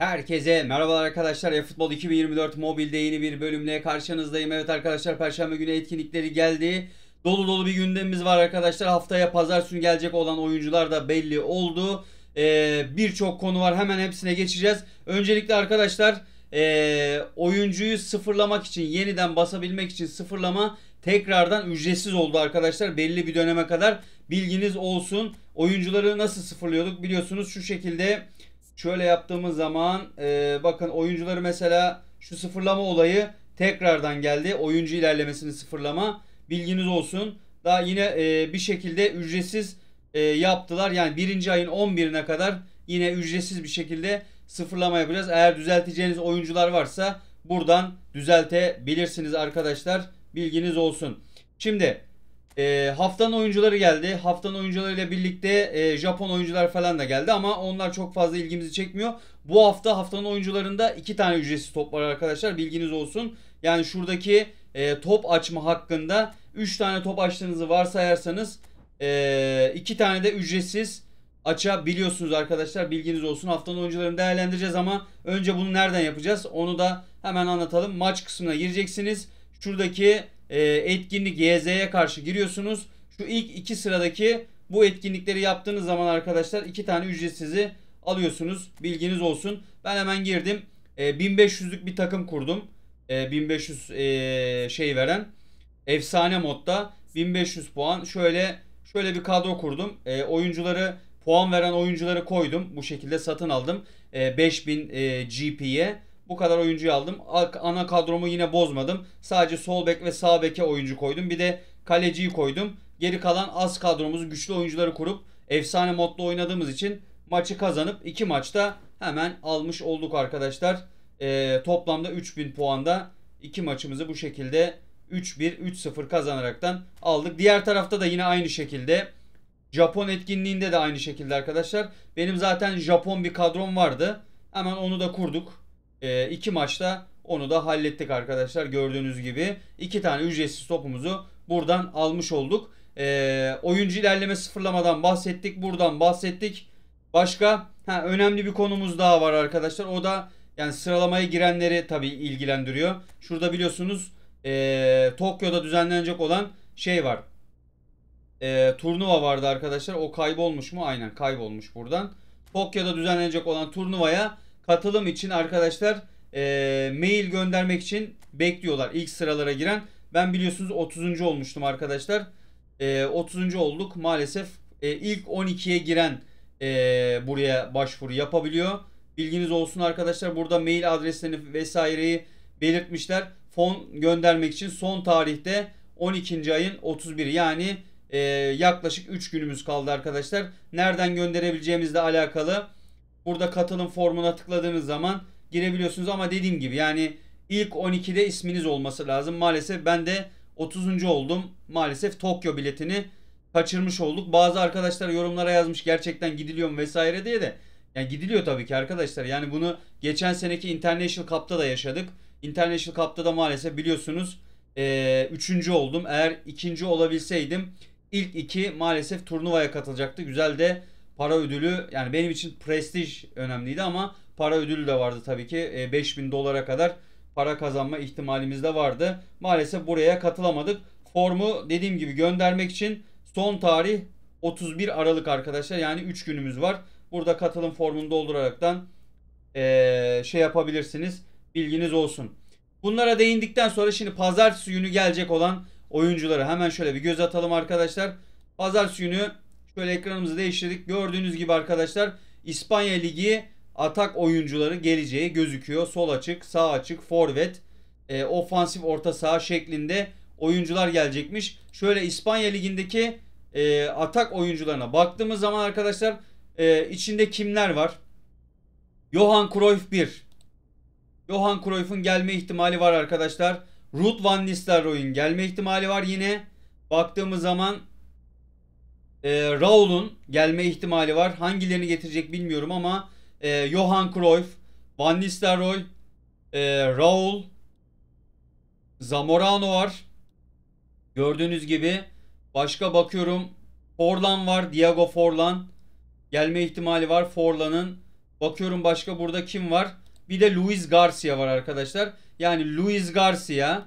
Herkese merhabalar arkadaşlar. Ya Futbol 2024 mobilde yeni bir bölümle karşınızdayım. Evet arkadaşlar perşembe günü etkinlikleri geldi. Dolu dolu bir gündemimiz var arkadaşlar. Haftaya pazar günü gelecek olan oyuncular da belli oldu. Ee, Birçok konu var. Hemen hepsine geçeceğiz. Öncelikle arkadaşlar e, oyuncuyu sıfırlamak için yeniden basabilmek için sıfırlama tekrardan ücretsiz oldu arkadaşlar. Belli bir döneme kadar bilginiz olsun. Oyuncuları nasıl sıfırlıyorduk biliyorsunuz şu şekilde Şöyle yaptığımız zaman e, bakın oyuncuları mesela şu sıfırlama olayı tekrardan geldi. Oyuncu ilerlemesini sıfırlama. Bilginiz olsun. Daha yine e, bir şekilde ücretsiz e, yaptılar. Yani birinci ayın 11'ine kadar yine ücretsiz bir şekilde sıfırlama yapacağız. Eğer düzelteceğiniz oyuncular varsa buradan düzeltebilirsiniz arkadaşlar. Bilginiz olsun. Şimdi e, haftanın oyuncuları geldi. Haftanın oyuncularıyla birlikte e, Japon oyuncular falan da geldi ama onlar çok fazla ilgimizi çekmiyor. Bu hafta haftanın oyuncularında iki tane ücretsiz top var arkadaşlar. Bilginiz olsun. Yani şuradaki e, top açma hakkında 3 tane top açtığınızı varsayarsanız 2 e, iki tane de ücretsiz açabiliyorsunuz arkadaşlar. Bilginiz olsun. Haftanın oyuncularını değerlendireceğiz ama önce bunu nereden yapacağız? Onu da hemen anlatalım. Maç kısmına gireceksiniz. Şuradaki e, etkinlik YZ'ye karşı giriyorsunuz. Şu ilk iki sıradaki bu etkinlikleri yaptığınız zaman arkadaşlar iki tane ücretsizi alıyorsunuz. Bilginiz olsun. Ben hemen girdim. E, 1500'lük bir takım kurdum. E, 1500 e, şey veren. Efsane modda 1500 puan. Şöyle şöyle bir kadro kurdum. E, oyuncuları puan veren oyuncuları koydum. Bu şekilde satın aldım. E, 5000 e, GP'ye. Bu kadar oyuncuyu aldım. Ana kadromu yine bozmadım. Sadece sol bek ve sağ beke oyuncu koydum. Bir de kaleciyi koydum. Geri kalan az kadromuz güçlü oyuncuları kurup efsane modla oynadığımız için maçı kazanıp iki maçta hemen almış olduk arkadaşlar. Ee, toplamda 3000 puanda iki maçımızı bu şekilde 3-1 3-0 kazanaraktan aldık. Diğer tarafta da yine aynı şekilde Japon etkinliğinde de aynı şekilde arkadaşlar. Benim zaten Japon bir kadrom vardı. Hemen onu da kurduk. E, iki maçta onu da hallettik arkadaşlar gördüğünüz gibi. iki tane ücretsiz topumuzu buradan almış olduk. E, oyuncu ilerleme sıfırlamadan bahsettik. Buradan bahsettik. Başka ha, önemli bir konumuz daha var arkadaşlar. O da yani sıralamaya girenleri tabii ilgilendiriyor. Şurada biliyorsunuz e, Tokyo'da düzenlenecek olan şey var. E, turnuva vardı arkadaşlar. O kaybolmuş mu? Aynen kaybolmuş buradan. Tokyo'da düzenlenecek olan turnuvaya katılım için arkadaşlar e, mail göndermek için bekliyorlar ilk sıralara giren. Ben biliyorsunuz 30. olmuştum arkadaşlar. E, 30. olduk maalesef e, ilk 12'ye giren e, buraya başvuru yapabiliyor. Bilginiz olsun arkadaşlar burada mail adreslerini vesaireyi belirtmişler. Fon göndermek için son tarihte 12. ayın 31 yani e, yaklaşık 3 günümüz kaldı arkadaşlar. Nereden gönderebileceğimizle alakalı Burada katılım formuna tıkladığınız zaman girebiliyorsunuz ama dediğim gibi yani ilk 12'de isminiz olması lazım. Maalesef ben de 30. oldum. Maalesef Tokyo biletini kaçırmış olduk. Bazı arkadaşlar yorumlara yazmış gerçekten gidiliyor mu vesaire diye de. Yani gidiliyor tabii ki arkadaşlar. Yani bunu geçen seneki International Cup'ta da yaşadık. International Cup'ta da maalesef biliyorsunuz 3. üçüncü oldum. Eğer ikinci olabilseydim ilk iki maalesef turnuvaya katılacaktı. Güzel de para ödülü yani benim için prestij önemliydi ama para ödülü de vardı tabii ki. E, 5000 dolara kadar para kazanma ihtimalimiz de vardı. Maalesef buraya katılamadık. Formu dediğim gibi göndermek için son tarih 31 Aralık arkadaşlar. Yani 3 günümüz var. Burada katılım formunu dolduraraktan e, şey yapabilirsiniz. Bilginiz olsun. Bunlara değindikten sonra şimdi pazartesi günü gelecek olan oyuncuları hemen şöyle bir göz atalım arkadaşlar. Pazartesi günü Şöyle ekranımızı değiştirdik. Gördüğünüz gibi arkadaşlar İspanya Ligi atak oyuncuları geleceği gözüküyor. Sol açık, sağ açık, forvet, e, ofansif orta saha şeklinde oyuncular gelecekmiş. Şöyle İspanya Ligi'ndeki e, atak oyuncularına baktığımız zaman arkadaşlar e, içinde kimler var? Johan Cruyff 1. Johan Cruyff'un gelme ihtimali var arkadaşlar. Ruth Van Nistelrooy'un gelme ihtimali var yine. Baktığımız zaman e, Raul'un gelme ihtimali var. Hangilerini getirecek bilmiyorum ama e, Johan Cruyff, Van Nistelrooy, e, Raul, Zamorano var. Gördüğünüz gibi başka bakıyorum Forlan var. Diego Forlan gelme ihtimali var Forlan'ın. Bakıyorum başka burada kim var? Bir de Luis Garcia var arkadaşlar. Yani Luis Garcia,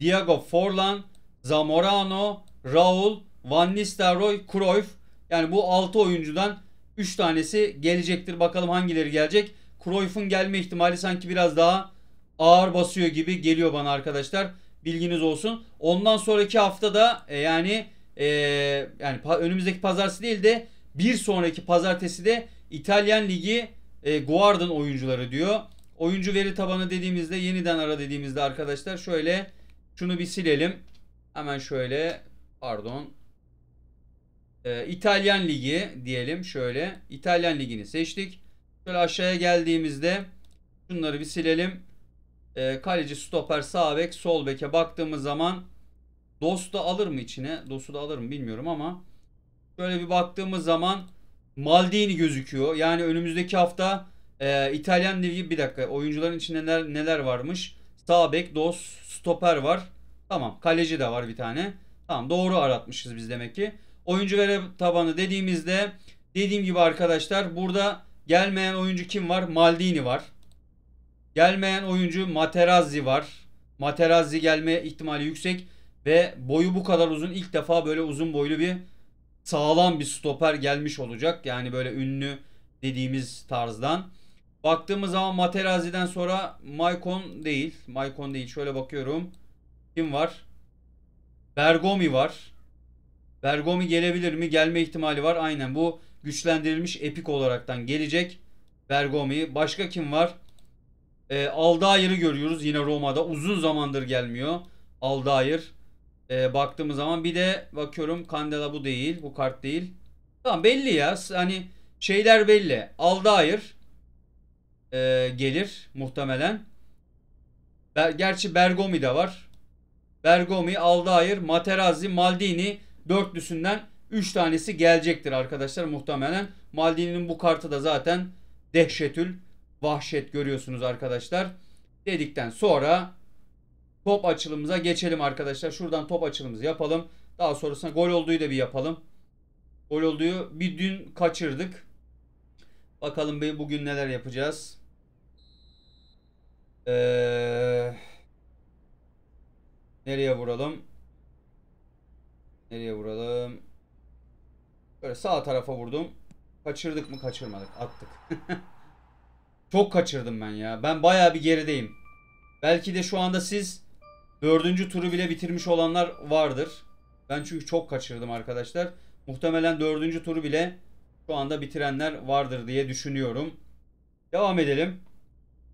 Diego Forlan, Zamorano, Raul, Van Nistelrooy, Cruyff. Yani bu 6 oyuncudan 3 tanesi gelecektir. Bakalım hangileri gelecek. Cruyff'un gelme ihtimali sanki biraz daha ağır basıyor gibi geliyor bana arkadaşlar. Bilginiz olsun. Ondan sonraki hafta da e, yani e, yani önümüzdeki pazartesi değil de bir sonraki pazartesi de İtalyan Ligi e, Guard'ın oyuncuları diyor. Oyuncu veri tabanı dediğimizde yeniden ara dediğimizde arkadaşlar şöyle şunu bir silelim. Hemen şöyle pardon ee, İtalyan Ligi diyelim şöyle. İtalyan Ligi'ni seçtik. Şöyle aşağıya geldiğimizde şunları bir silelim. E, kaleci, stoper, sağ bek, sol beke baktığımız zaman Dost'u alır mı içine? Dost'u da alır mı bilmiyorum ama şöyle bir baktığımız zaman Maldini gözüküyor. Yani önümüzdeki hafta e, İtalyan Ligi bir dakika oyuncuların içinde neler, neler varmış? Sağ bek, Dos, stoper var. Tamam kaleci de var bir tane. Tamam doğru aratmışız biz demek ki. Oyuncu vere tabanı dediğimizde dediğim gibi arkadaşlar burada gelmeyen oyuncu kim var? Maldini var. Gelmeyen oyuncu Materazzi var. Materazzi gelme ihtimali yüksek ve boyu bu kadar uzun ilk defa böyle uzun boylu bir sağlam bir stoper gelmiş olacak. Yani böyle ünlü dediğimiz tarzdan. Baktığımız zaman Materazzi'den sonra Maicon değil. Maicon değil. Şöyle bakıyorum. Kim var? Bergomi var. Bergomi gelebilir mi? Gelme ihtimali var. Aynen bu güçlendirilmiş epik olaraktan gelecek. Bergomi. Başka kim var? E, Aldair'i görüyoruz yine Roma'da. Uzun zamandır gelmiyor. Aldair. E, baktığımız zaman bir de bakıyorum Candela bu değil. Bu kart değil. Tamam belli ya. Hani şeyler belli. Aldair e, gelir muhtemelen. Ber, gerçi Bergomi de var. Bergomi, Aldair, Materazzi, Maldini dörtlüsünden 3 tanesi gelecektir arkadaşlar muhtemelen. Maldini'nin bu kartı da zaten dehşetül vahşet görüyorsunuz arkadaşlar. Dedikten sonra top açılımıza geçelim arkadaşlar. Şuradan top açılımızı yapalım. Daha sonrasında gol olduğu da bir yapalım. Gol olduğu bir dün kaçırdık. Bakalım bir bugün neler yapacağız. Ee, nereye vuralım? Nereye vuralım? Böyle sağ tarafa vurdum. Kaçırdık mı? Kaçırmadık. Attık. Çok kaçırdım ben ya. Ben bayağı bir gerideyim. Belki de şu anda siz dördüncü turu bile bitirmiş olanlar vardır. Ben çünkü çok kaçırdım arkadaşlar. Muhtemelen dördüncü turu bile şu anda bitirenler vardır diye düşünüyorum. Devam edelim.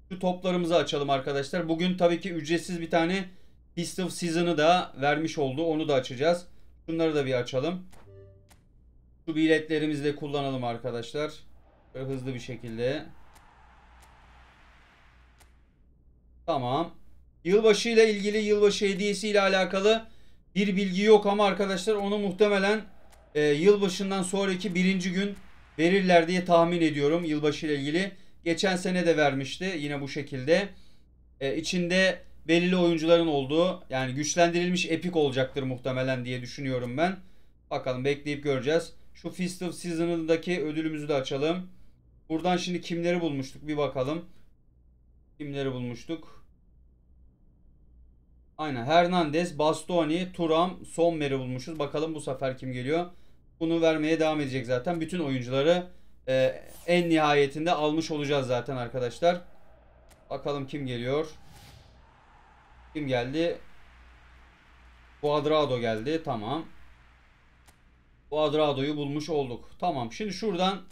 Şu toplarımızı açalım arkadaşlar. Bugün tabii ki ücretsiz bir tane Fist of Season'ı da vermiş oldu. Onu da açacağız. Bunları da bir açalım. Şu biletlerimizi de kullanalım arkadaşlar. Böyle hızlı bir şekilde. Tamam. Yılbaşı ile ilgili yılbaşı hediyesi ile alakalı bir bilgi yok ama arkadaşlar onu muhtemelen e, yılbaşından sonraki birinci gün verirler diye tahmin ediyorum yılbaşı ile ilgili. Geçen sene de vermişti yine bu şekilde. E, içinde belirli oyuncuların olduğu yani güçlendirilmiş epik olacaktır muhtemelen diye düşünüyorum ben. Bakalım bekleyip göreceğiz. Şu Fist of Season'ındaki ödülümüzü de açalım. Buradan şimdi kimleri bulmuştuk bir bakalım. Kimleri bulmuştuk? Aynen Hernandez, Bastoni, Turam, Sommer'i bulmuşuz. Bakalım bu sefer kim geliyor. Bunu vermeye devam edecek zaten. Bütün oyuncuları e, en nihayetinde almış olacağız zaten arkadaşlar. Bakalım kim geliyor. Kim geldi? Cuadrado geldi. Tamam. Cuadrado'yu bulmuş olduk. Tamam. Şimdi şuradan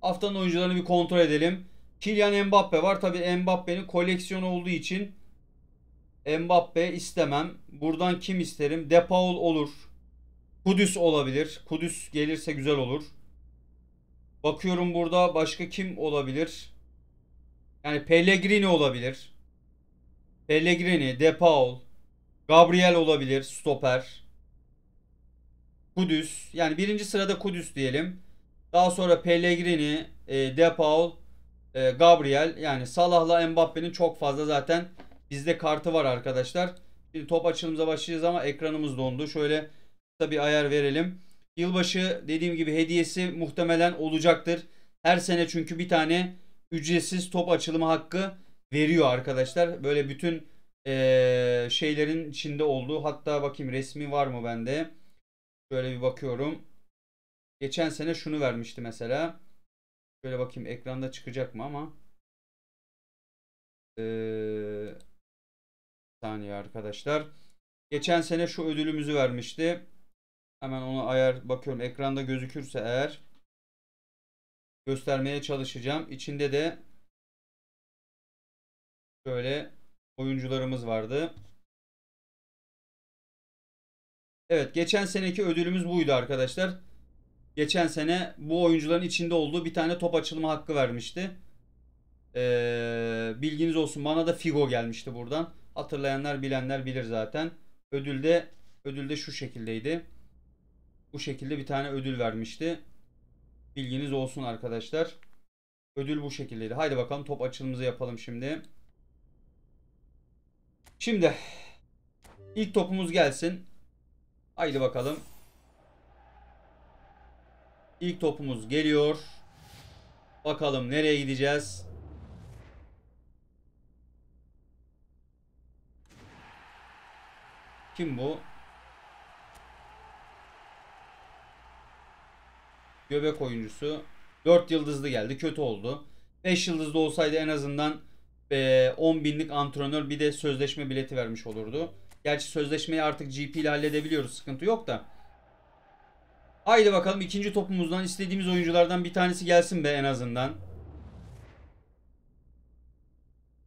haftanın oyuncularını bir kontrol edelim. Kylian Mbappe var. Tabi Mbappe'nin koleksiyonu olduğu için Mbappe istemem. Buradan kim isterim? Depaul olur. Kudüs olabilir. Kudüs gelirse güzel olur. Bakıyorum burada başka kim olabilir? Yani Pellegrini olabilir. Pellegrini, De Paul, Gabriel olabilir stoper. Kudüs. Yani birinci sırada Kudüs diyelim. Daha sonra Pellegrini, e, De Paul, e, Gabriel. Yani Salah'la Mbappe'nin çok fazla zaten bizde kartı var arkadaşlar. Şimdi top açılımıza başlayacağız ama ekranımız dondu. Şöyle kısa bir ayar verelim. Yılbaşı dediğim gibi hediyesi muhtemelen olacaktır. Her sene çünkü bir tane ücretsiz top açılımı hakkı veriyor arkadaşlar. Böyle bütün e, şeylerin içinde olduğu hatta bakayım resmi var mı bende. Şöyle bir bakıyorum. Geçen sene şunu vermişti mesela. Şöyle bakayım ekranda çıkacak mı ama. Ee, saniye arkadaşlar. Geçen sene şu ödülümüzü vermişti. Hemen onu ayar bakıyorum. Ekranda gözükürse eğer göstermeye çalışacağım. İçinde de böyle oyuncularımız vardı. Evet geçen seneki ödülümüz buydu arkadaşlar. Geçen sene bu oyuncuların içinde olduğu bir tane top açılma hakkı vermişti. Ee, bilginiz olsun bana da Figo gelmişti buradan. Hatırlayanlar bilenler bilir zaten. Ödülde ödülde şu şekildeydi. Bu şekilde bir tane ödül vermişti. Bilginiz olsun arkadaşlar. Ödül bu şekildeydi. Haydi bakalım top açılımızı yapalım şimdi. Şimdi ilk topumuz gelsin. Haydi bakalım. İlk topumuz geliyor. Bakalım nereye gideceğiz? Kim bu? Göbek oyuncusu. 4 yıldızlı geldi. Kötü oldu. 5 yıldızlı olsaydı en azından e, ee, 10 binlik antrenör bir de sözleşme bileti vermiş olurdu. Gerçi sözleşmeyi artık GP ile halledebiliyoruz. Sıkıntı yok da. Haydi bakalım ikinci topumuzdan istediğimiz oyunculardan bir tanesi gelsin be en azından.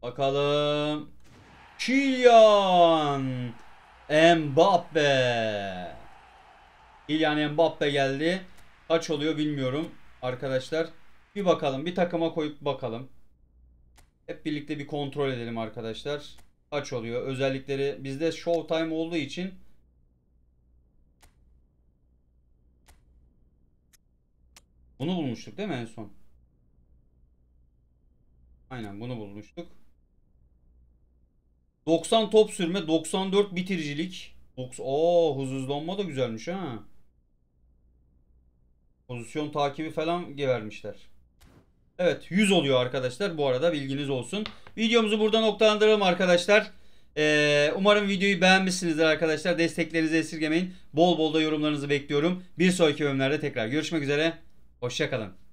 Bakalım. Kylian Mbappe. Kylian Mbappe geldi. Kaç oluyor bilmiyorum arkadaşlar. Bir bakalım bir takıma koyup bakalım. Hep birlikte bir kontrol edelim arkadaşlar. Kaç oluyor? Özellikleri bizde showtime olduğu için Bunu bulmuştuk değil mi en son? Aynen bunu bulmuştuk. 90 top sürme, 94 bitiricilik. Oo hızlanma da güzelmiş ha. Pozisyon takibi falan vermişler. Evet 100 oluyor arkadaşlar. Bu arada bilginiz olsun. Videomuzu burada noktalandıralım arkadaşlar. Ee, umarım videoyu beğenmişsinizdir arkadaşlar. Desteklerinizi esirgemeyin. Bol bol da yorumlarınızı bekliyorum. Bir sonraki bölümlerde tekrar görüşmek üzere. Hoşçakalın.